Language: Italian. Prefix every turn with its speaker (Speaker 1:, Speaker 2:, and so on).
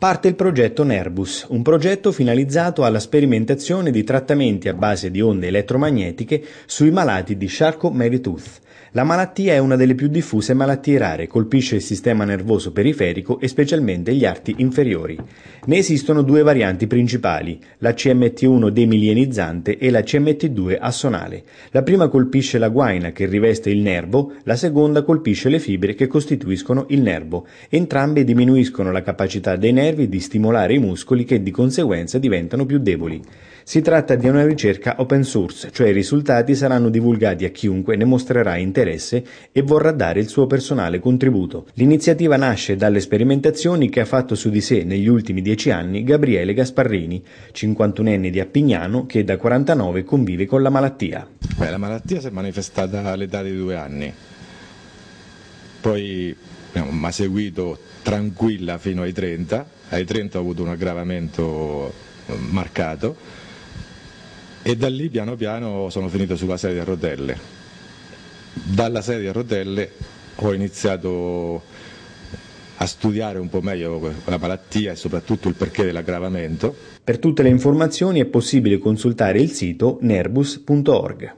Speaker 1: Parte il progetto Nerbus, un progetto finalizzato alla sperimentazione di trattamenti a base di onde elettromagnetiche sui malati di Charcot-Marie-Tooth. La malattia è una delle più diffuse malattie rare, colpisce il sistema nervoso periferico e specialmente gli arti inferiori. Ne esistono due varianti principali, la CMT1 demilienizzante e la CMT2 assonale. La prima colpisce la guaina che riveste il nervo, la seconda colpisce le fibre che costituiscono il nervo. Entrambe diminuiscono la capacità dei nervi nervi di stimolare i muscoli che di conseguenza diventano più deboli. Si tratta di una ricerca open source, cioè i risultati saranno divulgati a chiunque ne mostrerà interesse e vorrà dare il suo personale contributo. L'iniziativa nasce dalle sperimentazioni che ha fatto su di sé negli ultimi dieci anni Gabriele Gasparrini, 51enne di Appignano che da
Speaker 2: 49 convive con la malattia. Beh, la malattia si è manifestata all'età di due anni poi mi ha seguito tranquilla fino ai 30, ai 30 ho avuto un aggravamento mm, marcato e da lì piano piano sono finito sulla sedia a rotelle. Dalla sedia a rotelle ho iniziato a studiare un po' meglio la malattia e soprattutto il perché dell'aggravamento. Per tutte le informazioni è possibile consultare il
Speaker 1: sito nerbus.org.